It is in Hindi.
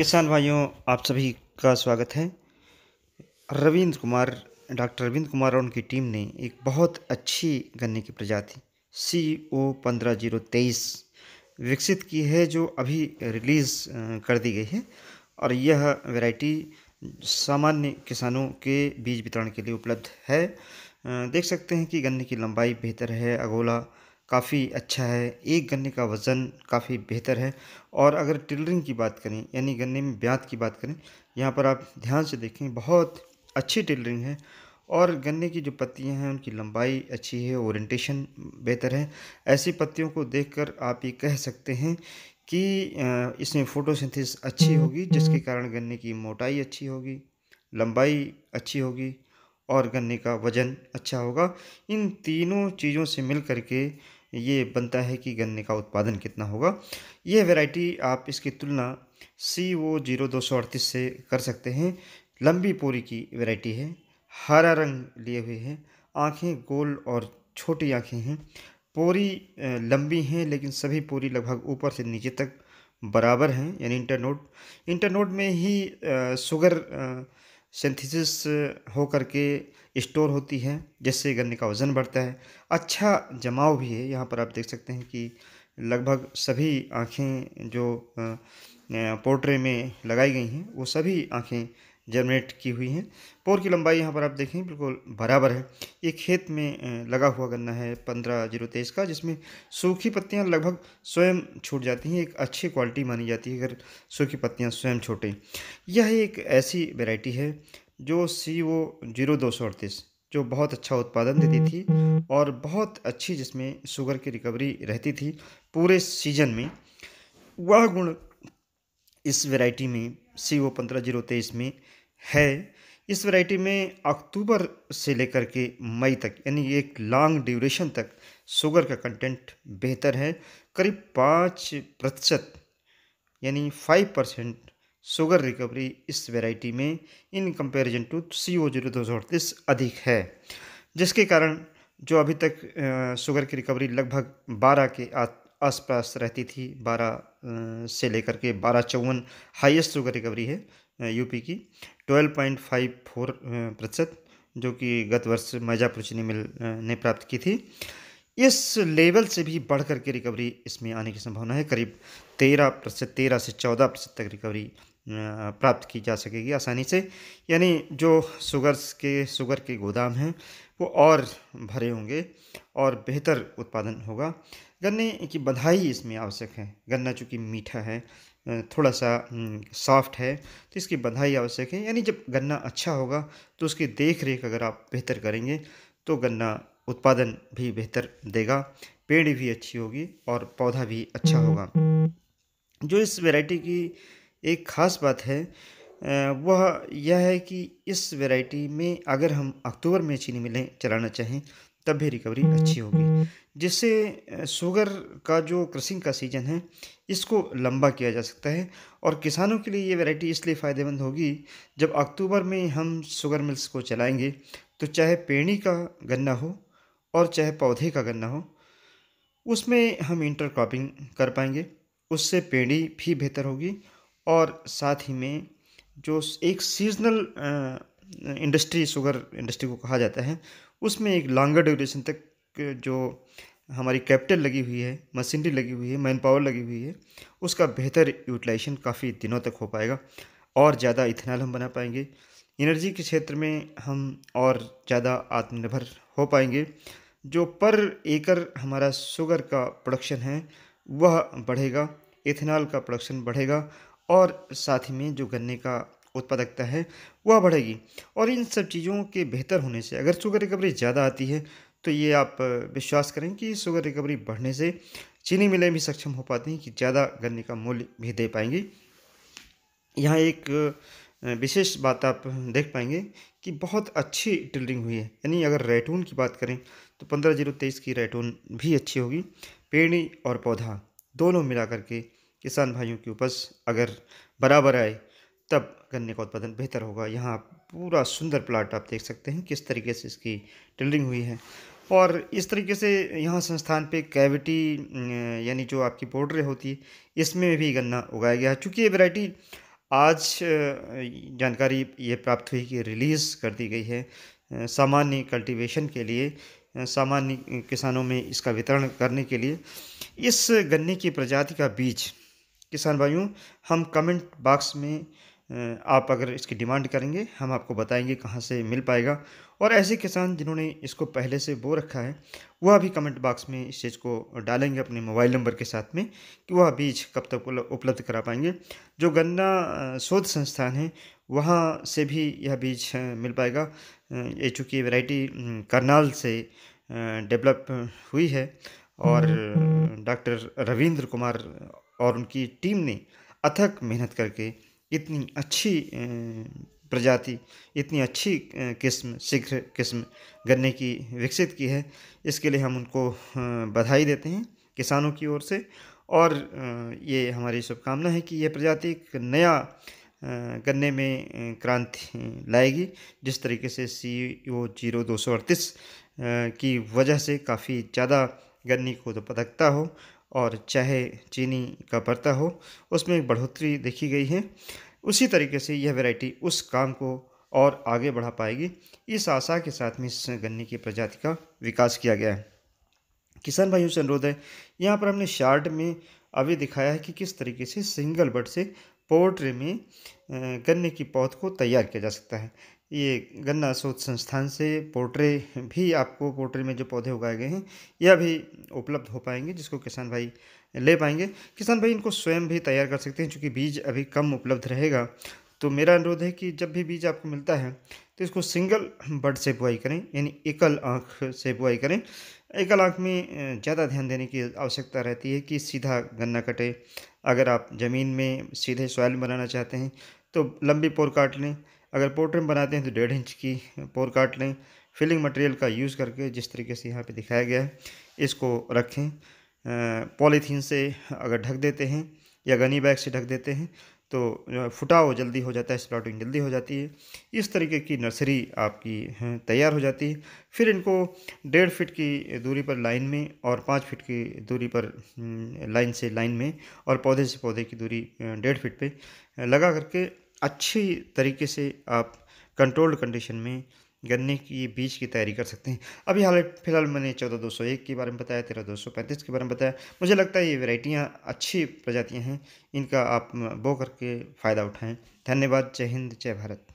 किसान भाइयों आप सभी का स्वागत है रविंद्र कुमार डॉक्टर रविंद्र कुमार और उनकी टीम ने एक बहुत अच्छी गन्ने की प्रजाति सी ओ पंद्रह जीरो तेईस विकसित की है जो अभी रिलीज़ कर दी गई है और यह वैरायटी सामान्य किसानों के बीज वितरण के लिए उपलब्ध है देख सकते हैं कि गन्ने की लंबाई बेहतर है अगोला काफ़ी अच्छा है एक गन्ने का वज़न काफ़ी बेहतर है और अगर टिलरिंग की बात करें यानी गन्ने में ब्यात की बात करें यहाँ पर आप ध्यान से देखें बहुत अच्छी टिलरिंग है और गन्ने की जो पत्तियाँ हैं उनकी लंबाई अच्छी है ओरिएंटेशन बेहतर है ऐसी पत्तियों को देखकर आप ये कह सकते हैं कि इसमें फोटोसिंथेसिस अच्छी होगी जिसके कारण गन्ने की मोटाई अच्छी होगी लंबाई अच्छी होगी और गन्ने का वज़न अच्छा होगा इन तीनों चीज़ों से मिल करके ये बनता है कि गन्ने का उत्पादन कितना होगा ये वैरायटी आप इसकी तुलना सी ओ जीरो दो सौ अड़तीस से कर सकते हैं लंबी पोरी की वैरायटी है हरा रंग लिए हुए है आँखें गोल और छोटी आँखें हैं पोरी लंबी हैं लेकिन सभी पोरी लगभग ऊपर से नीचे तक बराबर हैं यानी इंटरनोट इंटरनोट में ही शुगर आ, सिंथेसिस uh, हो करके स्टोर होती है जिससे गन्ने का वज़न बढ़ता है अच्छा जमाव भी है यहाँ पर आप देख सकते हैं कि लगभग सभी आँखें जो पोर्ट्रे uh, में लगाई गई हैं वो सभी आँखें जनरेट की हुई हैं पोर की लंबाई यहाँ पर आप देखें बिल्कुल बराबर है ये खेत में लगा हुआ गन्ना है पंद्रह जीरो तेईस का जिसमें सूखी पत्तियाँ लगभग स्वयं छूट जाती हैं एक अच्छी क्वालिटी मानी जाती है अगर सूखी पत्तियाँ स्वयं छूटें यह एक ऐसी वेराइटी है जो सी ओ जीरो दो सौ अड़तीस जो बहुत अच्छा उत्पादन देती थी और बहुत अच्छी जिसमें शुगर की रिकवरी रहती थी पूरे सीजन में वह गुण इस वेराइटी में सी ओ पंद्रह जीरो तेईस में है इस वैरायटी में अक्टूबर से लेकर के मई तक यानी एक लॉन्ग ड्यूरेशन तक शुगर का कंटेंट बेहतर है करीब पाँच प्रतिशत यानी फाइव परसेंट शुगर रिकवरी इस वैरायटी में in comparison to C O zero दो सौ अड़तीस अधिक है जिसके कारण जो अभी तक शुगर की रिकवरी लगभग बारह के आसपास रहती थी बारह से लेकर के बारह चौवन हाइएस्ट शुगर रिकवरी है यूपी की 12.54 प्रतिशत जो कि गत वर्ष मैजापुर चीनी मिल ने प्राप्त की थी इस लेवल से भी बढ़ कर के रिकवरी इसमें आने की संभावना है करीब तेरह प्रतिशत तेरह से चौदह प्रतिशत तक रिकवरी प्राप्त की जा सकेगी आसानी से यानी जो शुगर्स के शुगर के गोदाम हैं वो और भरे होंगे और बेहतर उत्पादन होगा गन्ने की बधाई इसमें आवश्यक है गन्ना चूँकि मीठा है थोड़ा सा सॉफ्ट है तो इसकी बधाई आवश्यक है यानी जब गन्ना अच्छा होगा तो उसकी देख रेख अगर आप बेहतर करेंगे तो गन्ना उत्पादन भी बेहतर देगा पेड़ भी अच्छी होगी और पौधा भी अच्छा होगा जो इस वैरायटी की एक ख़ास बात है वह यह है कि इस वैरायटी में अगर हम अक्टूबर में चीनी मिलें चलाना चाहें तब भी रिकवरी हम्म, अच्छी होगी हम्म। जिससे शुगर का जो क्रसिंग का सीज़न है इसको लंबा किया जा सकता है और किसानों के लिए ये वैरायटी इसलिए फ़ायदेमंद होगी जब अक्टूबर में हम शुगर मिल्स को चलाएंगे तो चाहे पेड़ी का गन्ना हो और चाहे पौधे का गन्ना हो उसमें हम इंटर क्रॉपिंग कर पाएंगे उससे पेड़ी भी बेहतर होगी और साथ ही में जो एक सीजनल इंडस्ट्री शुगर इंडस्ट्री को कहा जाता है उसमें एक लॉन्गर ड्यूरेशन तक जो हमारी कैपिटल लगी हुई है मशीनरी लगी हुई है मैन पावर लगी हुई है उसका बेहतर यूटिलाइजेशन काफ़ी दिनों तक हो पाएगा और ज़्यादा इथेनॉल हम बना पाएंगे एनर्जी के क्षेत्र में हम और ज़्यादा आत्मनिर्भर हो पाएंगे जो पर एकड़ हमारा शुगर का प्रोडक्शन है वह बढ़ेगा इथेनॉल का प्रोडक्शन बढ़ेगा और साथ ही में जो गन्ने का उत्पादकता है वह बढ़ेगी और इन सब चीज़ों के बेहतर होने से अगर शुगर रिकवरी ज़्यादा आती है तो ये आप विश्वास करें कि शुगर रिकवरी बढ़ने से चीनी मिलें भी सक्षम हो पाती हैं कि ज़्यादा गन्ने का मूल्य भी दे पाएंगी यहाँ एक विशेष बात आप देख पाएंगे कि बहुत अच्छी ट्रिलिंग हुई है यानी अगर रेटून की बात करें तो पंद्रह जीरो तेईस की रेटून भी अच्छी होगी पेड़ी और पौधा दोनों मिला करके किसान भाइयों की उपज अगर बराबर आए तब गन्ने का उत्पादन बेहतर होगा यहाँ पूरा सुंदर प्लाट आप देख सकते हैं किस तरीके से इसकी टिलरिंग हुई है और इस तरीके से यहाँ संस्थान पे कैविटी यानी जो आपकी बॉर्डर होती है इसमें भी गन्ना उगाया गया है चूँकि ये वैरायटी आज जानकारी ये प्राप्त हुई कि रिलीज़ कर दी गई है सामान्य कल्टिवेशन के लिए सामान्य किसानों में इसका वितरण करने के लिए इस गन्ने की प्रजाति का बीज किसान भाइयों हम कमेंट बॉक्स में आप अगर इसकी डिमांड करेंगे हम आपको बताएंगे कहाँ से मिल पाएगा और ऐसे किसान जिन्होंने इसको पहले से बो रखा है वह अभी कमेंट बॉक्स में इस चीज़ को डालेंगे अपने मोबाइल नंबर के साथ में कि वह बीज कब तक उपलब्ध करा पाएंगे जो गन्ना शोध संस्थान है वहाँ से भी यह बीज मिल पाएगा ये चूँकि वेराइटी करनाल से डेवलप हुई है और हम्म। डॉक्टर रविंद्र कुमार और उनकी टीम ने अथक मेहनत करके इतनी अच्छी प्रजाति इतनी अच्छी किस्म शीघ्र किस्म गन्ने की विकसित की है इसके लिए हम उनको बधाई देते हैं किसानों की ओर से और ये हमारी शुभकामना है कि ये प्रजाति एक नया गन्ने में क्रांति लाएगी जिस तरीके से सी ओ जीरो दो सौ अड़तीस की वजह से काफ़ी ज़्यादा गन्ने को तो पदकता हो और चाहे चीनी का परता हो उसमें बढ़ोतरी देखी गई है उसी तरीके से यह वैरायटी उस काम को और आगे बढ़ा पाएगी इस आशा के साथ में इस गन्ने की प्रजाति का विकास किया गया है किसान भाइयों से अनुरोध है यहाँ पर हमने शार्ट में अभी दिखाया है कि किस तरीके से सिंगल बर्ड से पोर्ट्री में गन्ने की पौध को तैयार किया जा सकता है ये गन्ना शोध संस्थान से पोल्ट्रे भी आपको पोल्ट्री में जो पौधे उगाए गए हैं यह भी उपलब्ध हो पाएंगे जिसको किसान भाई ले पाएंगे किसान भाई इनको स्वयं भी तैयार कर सकते हैं क्योंकि बीज अभी कम उपलब्ध रहेगा तो मेरा अनुरोध है कि जब भी बीज आपको मिलता है तो इसको सिंगल बड से बुआई करें यानी एकल आँख से बुआई करें एकल आँख में ज़्यादा ध्यान देने की आवश्यकता रहती है कि सीधा गन्ना कटे अगर आप ज़मीन में सीधे सॉयल बनाना चाहते हैं तो लंबी पोर काट लें अगर पोर्ट्रेम बनाते हैं तो डेढ़ इंच की पोर काट लें फिलिंग मटेरियल का यूज़ करके जिस तरीके से यहाँ पे दिखाया गया है इसको रखें पॉलीथीन से अगर ढक देते हैं या गनी बैग से ढक देते हैं तो फुटाव जल्दी हो जाता है स्प्लाटिंग जल्दी हो जाती है इस तरीके की नर्सरी आपकी तैयार हो जाती है फिर इनको डेढ़ फिट की दूरी पर लाइन में और पाँच फिट की दूरी पर लाइन से लाइन में और पौधे से पौधे की दूरी डेढ़ फिट पे लगा करके अच्छी तरीके से आप कंट्रोल्ड कंडीशन में गन्ने की बीज की तैयारी कर सकते हैं अभी हाल फिलहाल मैंने चौदह दो सौ एक के बारे में बताया तेरह दो सौ पैंतीस के बारे में बताया मुझे लगता है ये वेराइटियाँ अच्छी प्रजातियाँ हैं इनका आप बो करके फ़ायदा उठाएँ धन्यवाद जय हिंद जय भारत